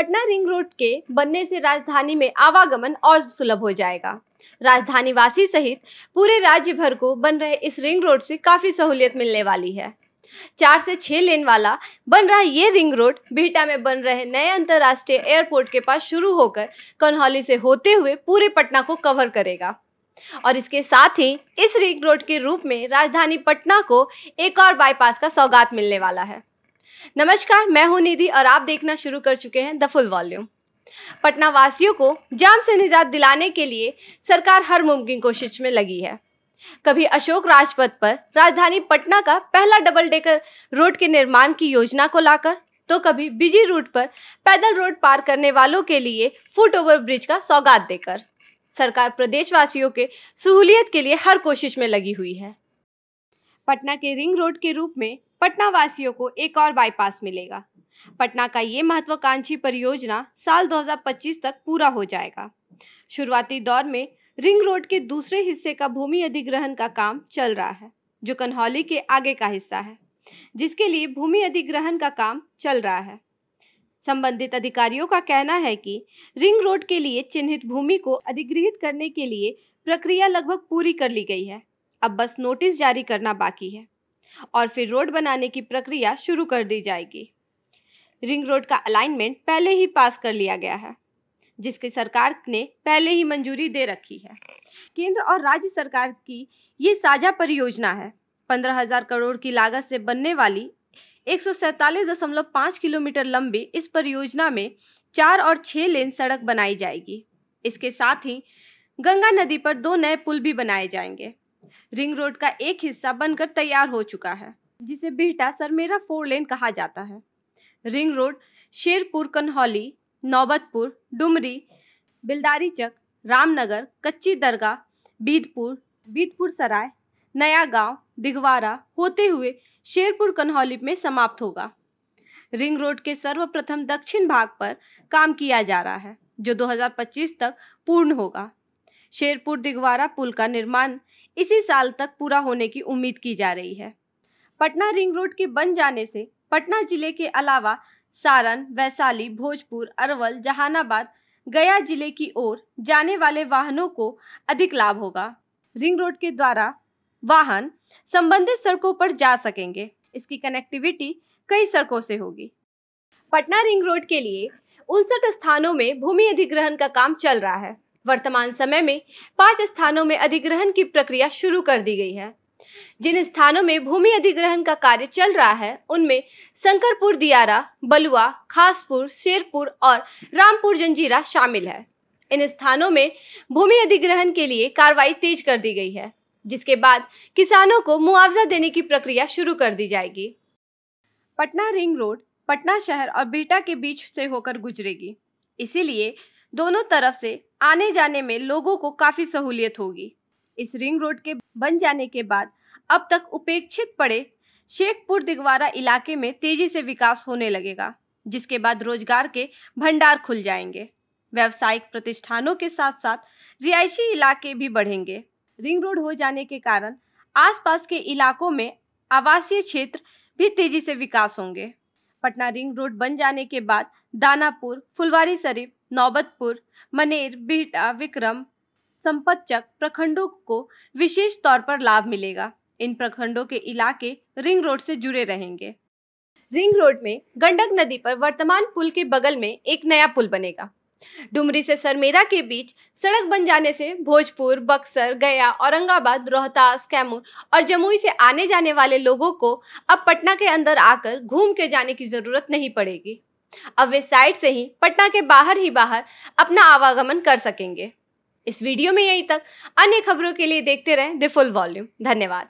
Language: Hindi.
पटना रिंग रोड के बनने से राजधानी में आवागमन और सुलभ हो जाएगा राजधानी वासी सहित पूरे राज्य भर को बन रहे इस रिंग रोड से काफी सहूलियत मिलने वाली है चार से छह लेन वाला बन रहा ये रिंग रोड बिहटा में बन रहे नए अंतर्राष्ट्रीय एयरपोर्ट के पास शुरू होकर कन्हौली से होते हुए पूरे पटना को कवर करेगा और इसके साथ ही इस रिंग रोड के रूप में राजधानी पटना को एक और बाईपास का सौगात मिलने वाला है नमस्कार मैं हूं निधि और आप देखना शुरू कर चुके हैं द फुल वॉल्यूम पटना वासियों को जाम से निजात दिलाने के लिए सरकार हर मुमकिन कोशिश में लगी है कभी अशोक राजपथ पर राजधानी पटना का पहला डबल डेकर रोड के निर्माण की योजना को लाकर तो कभी बिजी रूट पर पैदल रोड पार करने वालों के लिए फुट ओवर ब्रिज का सौगात देकर सरकार प्रदेशवासियों के सहूलियत के लिए हर कोशिश में लगी हुई है पटना के रिंग रोड के रूप में पटना वासियों को एक और बाईपास मिलेगा पटना का ये महत्वाकांक्षी परियोजना साल 2025 तक पूरा हो जाएगा शुरुआती दौर में रिंग रोड के दूसरे हिस्से का भूमि अधिग्रहण का काम चल रहा है जो कन्हौली के आगे का हिस्सा है जिसके लिए भूमि अधिग्रहण का काम चल रहा है संबंधित अधिकारियों का कहना है कि रिंग रोड के लिए चिन्हित भूमि को अधिग्रहित करने के लिए प्रक्रिया लगभग पूरी कर ली गई है अब बस नोटिस जारी करना बाकी है और फिर रोड बनाने की प्रक्रिया शुरू कर दी जाएगी रिंग रोड का अलाइनमेंट पहले ही पास कर लिया गया है जिसकी सरकार ने पहले ही मंजूरी दे रखी है केंद्र और राज्य सरकार की ये साझा परियोजना है पंद्रह हजार करोड़ की लागत से बनने वाली एक किलोमीटर लंबी इस परियोजना में चार और छः लेन सड़क बनाई जाएगी इसके साथ ही गंगा नदी पर दो नए पुल भी बनाए जाएंगे रिंग रोड का एक हिस्सा बनकर तैयार हो चुका है जिसे बिहटा सरमेरा फोर लेन कहा जाता है रिंग रोड शेरपुर कन्हौली नौबतपुर डुमरी बिलदारी चक रामनगर कच्ची दरगाह बीदपुर बीदपुर सराय नया गांव दिघवारा होते हुए शेरपुर कन्हौली में समाप्त होगा रिंग रोड के सर्वप्रथम दक्षिण भाग पर काम किया जा रहा है जो 2025 तक पूर्ण होगा शेरपुर दिघवारा पुल का निर्माण इसी साल तक पूरा होने की उम्मीद की जा रही है पटना रिंग रोड के बन जाने से पटना जिले के अलावा सारण वैशाली भोजपुर अरवल जहानाबाद गया जिले की ओर जाने वाले वाहनों को अधिक लाभ होगा रिंग रोड के द्वारा वाहन संबंधित सड़कों पर जा सकेंगे इसकी कनेक्टिविटी कई सड़कों से होगी पटना रिंग रोड के लिए उनसठ स्थानों में भूमि अधिग्रहण का काम चल रहा है वर्तमान समय में पांच स्थानों में अधिग्रहण की प्रक्रिया शुरू कर दी गई है जिन स्थानों में भूमि अधिग्रहण का कार्य चल रहा है उनमें शंकरपुर दियारा बलुआ खासपुर शेरपुर और रामपुर जंजीरा शामिल है इन स्थानों में भूमि अधिग्रहण के लिए कार्रवाई तेज कर दी गई है जिसके बाद किसानों को मुआवजा देने की प्रक्रिया शुरू कर दी जाएगी पटना रिंग रोड पटना शहर और बिहटा के बीच से होकर गुजरेगी इसीलिए दोनों तरफ से आने जाने में लोगों को काफ़ी सहूलियत होगी इस रिंग रोड के बन जाने के बाद अब तक उपेक्षित पड़े शेखपुर दिगवारा इलाके में तेजी से विकास होने लगेगा जिसके बाद रोजगार के भंडार खुल जाएंगे व्यावसायिक प्रतिष्ठानों के साथ साथ रिहायशी इलाके भी बढ़ेंगे रिंग रोड हो जाने के कारण आसपास के इलाकों में आवासीय क्षेत्र भी तेजी से विकास होंगे पटना रिंग रोड बन जाने के बाद दानापुर फुलवारी शरीफ नौबतपुर मनेर बिहटा विक्रम संपतचक प्रखंडों को विशेष तौर पर लाभ मिलेगा इन प्रखंडों के इलाके रिंग रोड से जुड़े रहेंगे रिंग रोड में गंडक नदी पर वर्तमान पुल के बगल में एक नया पुल बनेगा डुमरी से सरमेरा के बीच सड़क बन जाने से भोजपुर बक्सर गया औरंगाबाद रोहतास कैमूर और जमुई से आने जाने वाले लोगों को अब पटना के अंदर आकर घूम के जाने की जरूरत नहीं पड़ेगी अब वे साइड से ही पटना के बाहर ही बाहर अपना आवागमन कर सकेंगे इस वीडियो में यहीं तक अन्य खबरों के लिए देखते रहें द फुल वॉल्यूम धन्यवाद